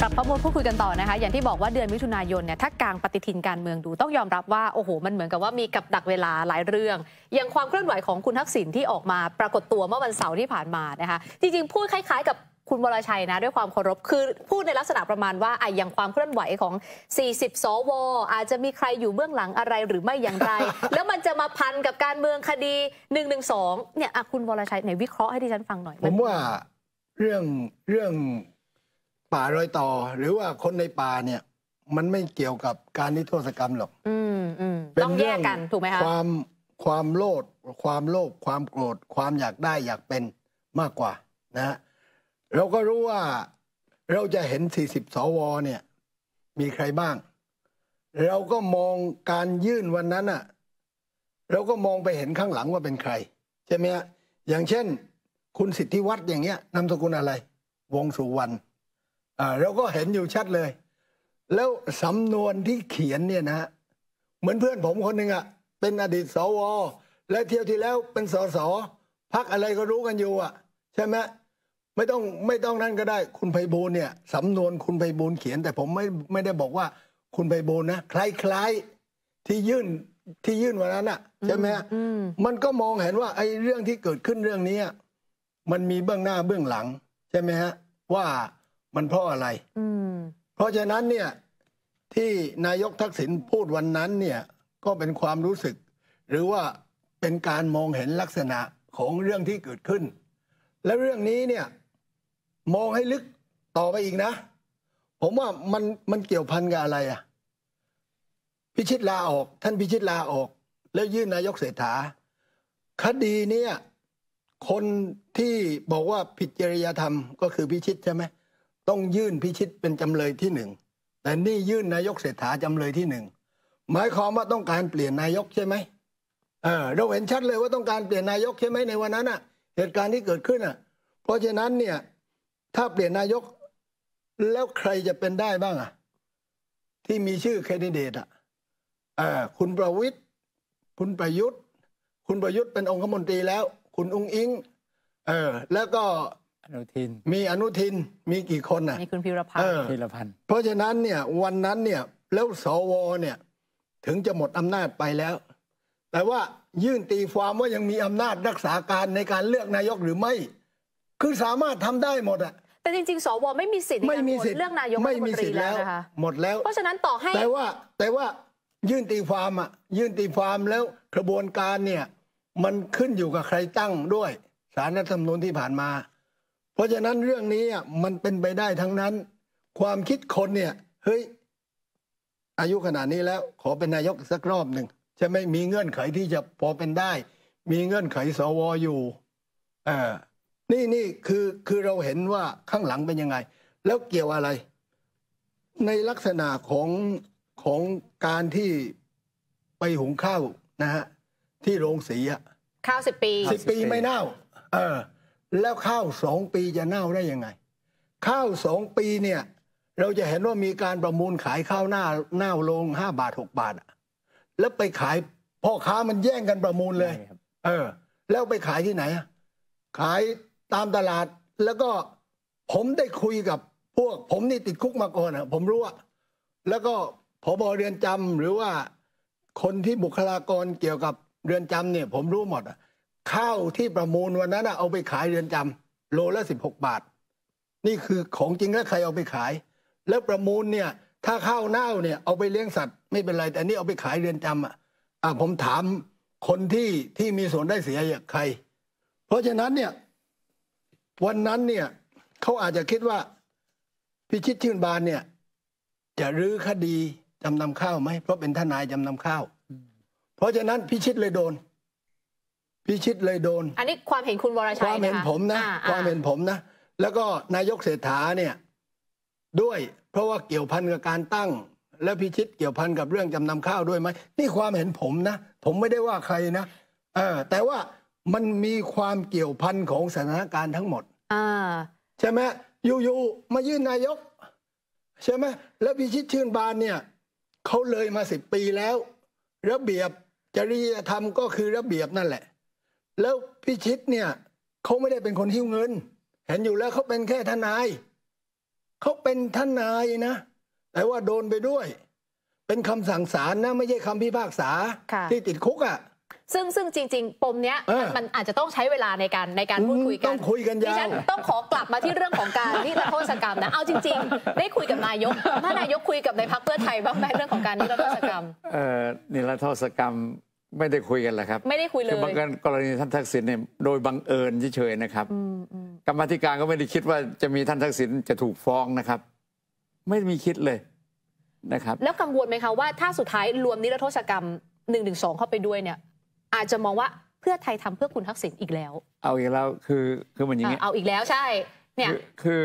กลับข้อมูลพูดคุยกันต่อนะคะอย่างที่บอกว่าเดือนมิถุนายนเนี่ยถ้ากลางปฏิทินการเมืองดูต้องยอมรับว่าโอ้โห มันเหมือนกับว่ามีกับดักเวลาหลายเรื่อง อย่างความเคลื่อนไหวของคุณทักษิณที่ออกมา ปรากฏตัวเมื่อวันเสาร์ที่ผ่านมานะคะจริง ๆ พูดคล้าย ๆ กับคุณวรชัยนะ ด้วยความเคารพคือพูดในลักษณะประมาณว่าไอ้อย่างความเคลื่อนไหวของ 40 สวอาจจะมีใครอยู่เบื้องหลังอะไรหรือไม่อย่างไร แล้วมันจะมาพันกับการเมืองคดี1นึเนี่ยคุณวรชัยไหนวิเคราะห์ให้ดิฉันฟังหน่อยผมว่า เรื่องเรื่องป่ารอยต่อ หรือว่าคนในป่าเนี่ย มันไม่เกี่ยวกับการนิโทษกรรมหรอกเป็นเรื่องกันถูกไหมคะความความโลดความโลภความโกรธความอยากได้อยากเป็นมากกว่า นะ เราก็รู้ว่าเราจะเห็น40สวเนี่ย มีใครบ้าง เราก็มองการยื่นวันนั้นอะเราก็มองไปเห็นข้างหลังว่าเป็นใครใช่ไหมฮะอย่างเช่น คุณสิทธิวัฒน์อย่างเงี้ยนามสกุลอะไร วงสุวรรณเราก็ เห็น อยู่ ชัด เลย แล้ว สำนวนที่เขียน เนี่ย นะเหมือน เพื่อน ผม คนหนึ่งอะเป็น อดีต สว และเที่ยว ที่แล้ว เป็นสสพักอะไรก็รู้กัน อยู่อะใช่ไหมไม่ต้อง ไม่ต้อง นั่น ก็ได้ คุณ ไพบูลเนี่ย สำนวน คุณ ไพบูลเขียน แต่ ผม ไม่ ไม่ได้บอกว่า คุณ ไพบูลนะคล้ายๆที่ยื่น ที่ ยื่น วันนั้นอะใช่ไหมมัน ก็ มอง เห็น ว่า ไอ้ เรื่อง ที่ เกิดขึ้น เรื่องนี้ มัน มี เบื้องหน้าเบื้องหลัง ใช่ไหมฮะ ว่ามันเพราะอะไร เพราะฉะนั้นเนี่ยที่นายกทักษิณพูดวันนั้น เนี่ย ก็เป็นความรู้สึก หรือว่าเป็นการมองเห็นลักษณะของเรื่องที่เกิดขึ้น และเรื่องนี้เนี่ย มองให้ลึกต่อไปอีกนะ ผมว่ามันมันเกี่ยวพันกับอะไรอะพิชิตลาออก ท่านพิชิตลาออก แล้วยื่นนายกเศรษฐาคดีเนี่ย คนที่บอกว่าผิดจริยธรรมก็คือพิชิตใช่ไหมต้องยื่นพิชิตเป็นจำเลยที่หนึ่งแต่นี่ยื่นนายกเศรษฐาจำเลยที่หนึ่งหมายความว่าต้องการเปลี่ยนนายกใช่ไหมเออเราเห็นชัดเลยว่าต้องการเปลี่ยนนายกใช่ไหมในวันนั้นอ่ะเหตุการณ์ที่เกิดขึ้นอ่ะเพราะฉะนั้นเนี่ยถ้าเปลี่ยนนายกแล้วใครจะเป็นได้บ้างอ่ะที่มีชื่อแคนดิเดตอ่ะเออคุณประวิทย์คุณประยุทธ์ คุณประยุทธ์เป็นองคมนตรีแล้ว คุณอุ้งอิงเออแล้วก็อนุทินมีอนุทินมีกี่คนอ่ะมีคุณพิรพันธ์พิรพันธ์เพราะฉะนั้นเนี่ยวันนั้นเนี่ยแล้วสว เนี่ยถึงจะหมดอำนาจไปแล้ว แต่ว่ายื่นตีความว่ายังมีอำนาจรักษาการในการเลือกนายกหรือไม่ คือสามารถทำได้หมดอ่ะแต่จริงๆสวไม่มีสิทธิ์ในการหเลือกนายกไม่มีสิทธิ์แล้วนะคะหมดแล้ว เพราะฉะนั้นต่อให้แต่ว่าแต่ว่ายื่นตีความอ่ะยื่นตีความแล้วกระบวนการเนี่ย มันขึ้นอยู่กับใครตั้งด้วยสารรัฐธรรมนูญที่ผ่านมาเพราะฉะนั้นเรื่องนี้มันเป็นไปได้ทั้งนั้น ความคิดคนเนี่ย เฮ้ยอายุขนาดนี้แล้ว ขอเป็นนายกสักรอบหนึ่งจะไม่มีเงื่อนไขที่จะพอเป็นได้ มีเงื่อนไขสวอยู่เออนี่นี่คือคือเราเห็นว่าข้างหลังเป็นยังไง แล้วเกี่ยวอะไร ในลักษณะของของการที่ไปหุงข้าวนะฮะที่โรงสีอะข้าวสิบปีสิบปีไม่เน่า เออแล้วข้าวสองปีจะเน่าได้ยังไง ข้าวสองปีเนี่ย เราจะเห็นว่ามีการประมูลขายข้าวหน้าเน่าลงห้าบาทหกบาทแล้วไปขายพ่อค้ามันแย่งกันประมูลเลย เออ แล้วไปขายที่ไหนขายตามตลาดแล้วก็ผมได้คุยกับพวก ผมนี่ติดคุกมาก่อนอ่ะผมรู้อ่ะแล้วก็ผบเรือนจำหรือว่าคนที่บุคลากรเกี่ยวกับเรือนจำเนี่ย ผมรู้หมดอ่ะข้าวที่ประมูลวันนั้นเอาไปขายเรือนจำโลละสิบหกบาท นี่คือของจริงแล้วใครเอาไปขาย แล้วประมูลเนี่ย ถ้าข้าวเน่าเนี่ยเอาไปเลี้ยงสัตว์ไม่เป็นไร แต่นี่เอาไปขายเรือนจำอ่ะอ่ะผมถามคนที่ที่มีส่วนได้เสียอย่างใคร เพราะฉะนั้นเนี่ย วันนั้นเนี่ยเขาอาจจะคิดว่าพิชิตชื่นบานเนี่ย จะรื้อคดี จำนำข้าวไหมเพราะเป็นทนายจำนำข้าวเพราะฉะนั้นพิชิตเลยโดนพิชิตเลยโดน อันนี้ความเห็นคุณวรชัยความเห็นผมนะ ความเห็นผมนะ แล้วก็นายกเศรษฐาเนี่ย ด้วยเพราะว่าเกี่ยวพันกับการตั้ง และพิชิตเกี่ยวพันกับเรื่องจำนำข้าวด้วยไหมนี่ความเห็นผมนะ ผมไม่ได้ว่าใครนะเออแต่ว่ามันมีความเกี่ยวพันของสถานการณ์ทั้งหมดใช่ไหมอยู่ๆมายื่นนายก ใช่ไหมแล้วพิชิตชื่นบานเนี่ยเขาเลยมาสิบปีแล้ว ระเบียบจริยธรรมก็คือระเบียบนั่นแหละแล้วพิชิตเนี่ยเขาไม่ได้เป็นคนหิ้วเงิน เห็นอยู่แล้วเขาเป็นแค่ทนาย เขาเป็นทนายนะ แต่ว่าโดนไปด้วย เป็นคำสั่งศาลนะไม่ใช่คำพิพากษาที่ติดคุกอะ่ะ ซึ่งซึ่งจริง ๆ ปมเนี้ยมันอาจจะต้องใช้เวลาในการในการพูดคุยกันต้องคุยกันยาวฉันต้องขอกลับมาที่เรื่องของการนิรโทษกรรมนะเอาจริง ๆ ได้คุยกับนายกถ้านายกคุยกับในพักเพื่อไทยบ้างไหมเรื่องของการนิรโทษกรรม เอ่อนิรโทษกรรมไม่ได้คุยกันแหละครับ ไม่ได้คุยเลยคือบางกรณีท่านทักษิณเนี่ยโดยบังเอิญเฉยๆนะครับกรรมธิการก็ไม่ได้คิดว่าจะมีท่านทักษิณจะถูกฟ้องนะครับ ไม่มีคิดเลยนะครับ แล้วกังวลไหมคะว่าถ้าสุดท้ายรวมนิรโทษกรรมหนึ่งงงึสอเข้าไปด้วยเนี่ยอาจจะมองว่าเพื่อไทยทำเพื่อคุณทักษิณอีกแล้วเอาอีกแล้วคือคือมันอย่างนี้เอาอีกแล้วใช่ เนี่ยคือ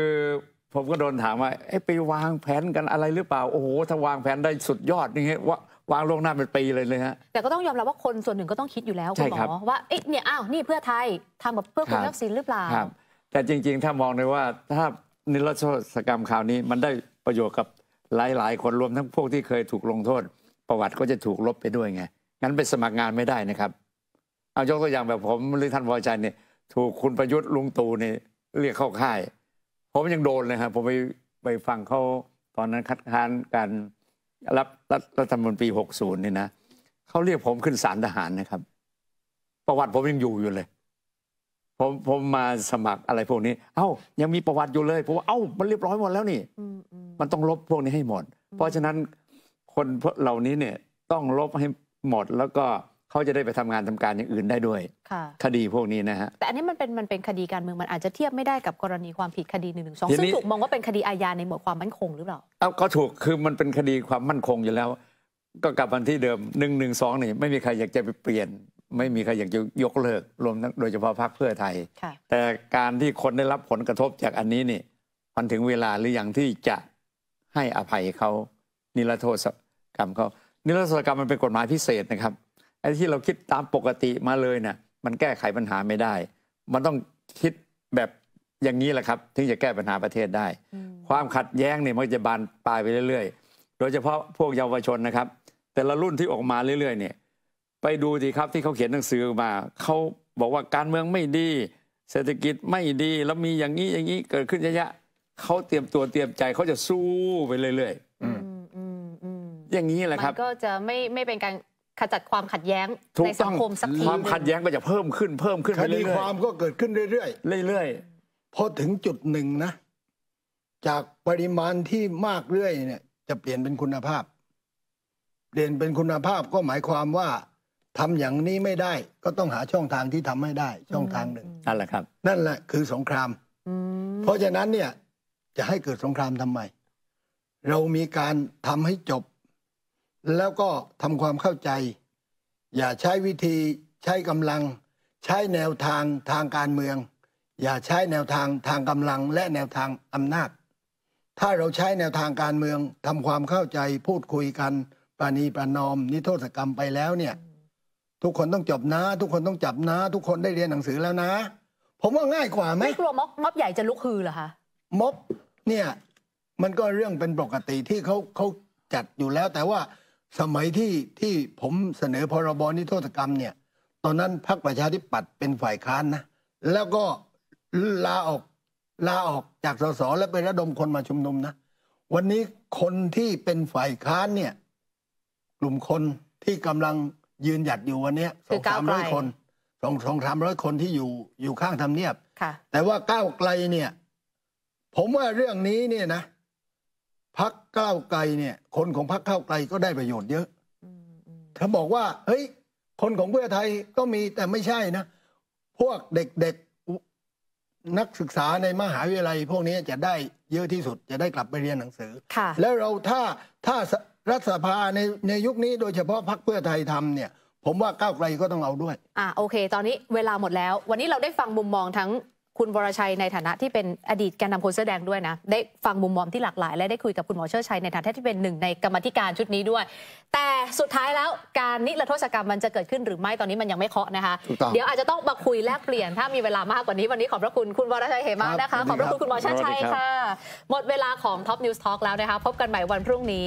ผมก็โดนถามว่าไปวางแผนกันอะไรหรือเปล่าโอ้โหถ้าวางแผนได้สุดยอดนี่ว่าวางลงหน้าเป็นปีเลยเลยฮะ แต่ก็ต้องยอมรับว่าคนส่วนหนึ่งก็ต้องคิดอยู่แล้วคุณหมอว่าเอ๊ะเนี่ย อ้าว นี่เพื่อไทยทำแบบเพื่อคนวัคซีนหรือเปล่าแต่จริงๆ ถ้ามองเลยว่า ถ้านิรโทษกรรมคราวนี้มันได้ประโยชน์กับหลายๆ คนรวมทั้งพวกที่เคยถูกลงโทษ ประวัติก็จะถูกลบไปด้วยไง งั้นไปสมัครงานไม่ได้นะครับ เอายกตัวอย่างแบบผมหรือท่านวอชัยเนี่ย ถูกคุณประยุทธ์ลุงตู่เนี่ยเรียกเข้าค่าย ผมยังโดนเลยครับผมไปไปฟังเขาตอนนั้นคัดค้านการรับรัฐธรรมนูญปี 60นี่นะเขาเรียกผมขึ้นศาลทหารนะครับ ประวัติผมยังอยู่อยู่เลย ผม ผมมาสมัครอะไรพวกนี้ เอ้า ยังมีประวัติอยู่เลยผมว่าเอ้า มันเรียบร้อยหมดแล้วนี่มันต้องลบพวกนี้ให้หมด เพราะฉะนั้นคนพวกเหล่านี้เนี่ยต้องลบให้หมดแล้วก็เขาจะได้ไปทำงานทำการอย่างอื่นได้ด้วยคดีพวกนี้นะฮะแต่อันนี้มันเป็นมันเป็นคดีการเมืองมันอาจจะเทียบไม่ได้กับกรณีความผิดคดีหนึ่งหนึ่งสองซึ่งถูกมองว่าเป็นคดีอาญาในหมวดความมั่นคงหรือเปล่าเอาก็ถูกคือมันเป็นคดีความมั่นคงอยู่แล้ว ก็กลับมาที่เดิมหนึ่งหนึ่งสองนี่ ไม่มีใครอยากจะไปเปลี่ยน ไม่มีใครอยากจะยกเลิกรวมทั้งโดยเฉพาะพรรคเพื่อไทยแต่การที่คนได้รับผลกระทบจากอันนี้นี่มันถึงเวลาหรือยังที่จะให้อภัยเขานิรโทษกรรมเขานิรโทษกรรมมันเป็นกฎหมายพิเศษนะครับอ้ที่เราคิดตามปกติมาเลยเนะ่ย มันแก้ไขปัญหาไม่ได้ มันต้องคิดแบบอย่างนี้แหละครับ ถึงจะแก้ปัญหาประเทศได้ ความขัดแย้งเนี่ยมันจะบานปลายไปเรื่อย ๆ โดยเฉพาะพวกเยาวชนนะครับ แต่ละรุ่นที่ออกมาเรื่อย ๆ เนี่ย ไปดูสิครับที่เขาเขียนหนังสือมา เขาบอกว่าการเมืองไม่ดี เศรษฐกิจไม่ดี แล้วมีอย่างนี้อย่างนี้ เกิดขึ้นเยอะๆเขาเตรียมตัวเตรียมใจเขาจะสู้ไปเรื่อยๆอย่างนี้แหละครับก็จะไม่ไม่เป็นการขจัดความขัดแย้งในสังคมสักที ความขัดแย้งก็จะเพิ่มขึ้นเพิ่มขึ้นคดีความก็เกิดขึ้นเรื่อยๆ เรื่อย ๆ พอถึงจุดหนึ่งนะ จากปริมาณที่มากเรื่อยเนี่ยจะเปลี่ยนเป็นคุณภาพ เปลี่ยนเป็นคุณภาพก็หมายความว่าทำอย่างนี้ไม่ได้ ก็ต้องหาช่องทางที่ทำให้ได้ ช่องทางหนึ่ง นั่นแหละครับ นั่นแหละคือสงคราม เพราะฉะนั้นเนี่ยจะให้เกิดสงครามทำไม เรามีการทำให้จบแล้วก็ทำความเข้าใจ อย่าใช้วิธีใช้กำลัง ใช้แนวทางทางการเมือง อย่าใช้แนวทางทางกำลังและแนวทางอำนาจ ถ้าเราใช้แนวทางการเมืองทำความเข้าใจพูดคุยกันปานีประนอมนิโทษกรรมไปแล้วเนี่ย ทุกคนต้องจบนะ ทุกคนต้องจับนะ ทุกคนได้เรียนหนังสือแล้วนะ ผมว่าง่ายกว่าไหมไม่กลัวม็อบม็อบใหญ่จะลุกฮือเหรอคะม็อบเนี่ยมันก็เรื่องเป็นปกติที่เขาเขาจัดอยู่แล้วแต่ว่าสมัยที่ที่ผมเสนอพรบนิโทษกรรมเนี่ย ตอนนั้นพรรคประชาธิปัตย์เป็นฝ่ายค้านนะ แล้วก็ ลาออกลาออกจากสสแล้วไป ระดมคนมาชุมนุมนะ วันนี้คนที่เป็นฝ่ายค้านเนี่ย กลุ่มคนที่กำลังยืนหยัดอยู่วันนี้สองสามร้อยคนสองสองสามร้อยคนที่อยู่อยู่ข้างทำเนียบแต่ว่าก้าวไกลเนี่ย ผมว่าเรื่องนี้เนี่ยนะพักก้าวไกลเนี่ย คนของพักก้าวไกลก็ได้ประโยชน์เยอะถ้าบอกว่าเฮ้ย คนของเพื่อไทยก็มีแต่ไม่ใช่นะ พวกเด็กๆนักศึกษาในมหาวิทยาลัย พวกนี้จะได้เยอะที่สุดจะได้กลับไปเรียนหนังสือ แล้วเราถ้าถ้ารัฐสภาในในยุคนี้โดยเฉพาะพักเพื่อไทยทำเนี่ยผมว่าก้าวไกลก็ต้องเอาด้วย อ่าโอเค ตอนนี้ เวลาหมดแล้ว วันนี้เราได้ฟังมุมมองทั้งคุณวรชัยในฐานะที่เป็นอดีตแกนนำคนเสื้อแดงด้วยนะได้ฟังมุมมองที่หลากหลายและได้คุยกับคุณหมอเชิดชัยในฐานะที่เป็นหนึ่งในกรรมธิการชุดนี้ด้วย แต่สุดท้ายแล้วการนิรโทษกรรมมันจะเกิดขึ้นหรือไม่ตอนนี้มันยังไม่เคาะนะคะ เดี๋ยวอาจจะต้องมาคุยแลกเปลี่ยนถ้ามีเวลามากกว่านี้วันนี้ขอบพระคุณคุณวรชัยเหมานะคะ ขอบพระคุณคุณหมอเชิดชัยค่ะ หมดเวลาของท็ปนิวส์ทอล์กแล้วนะคะพบกันใหม่วันพรุ่งนี้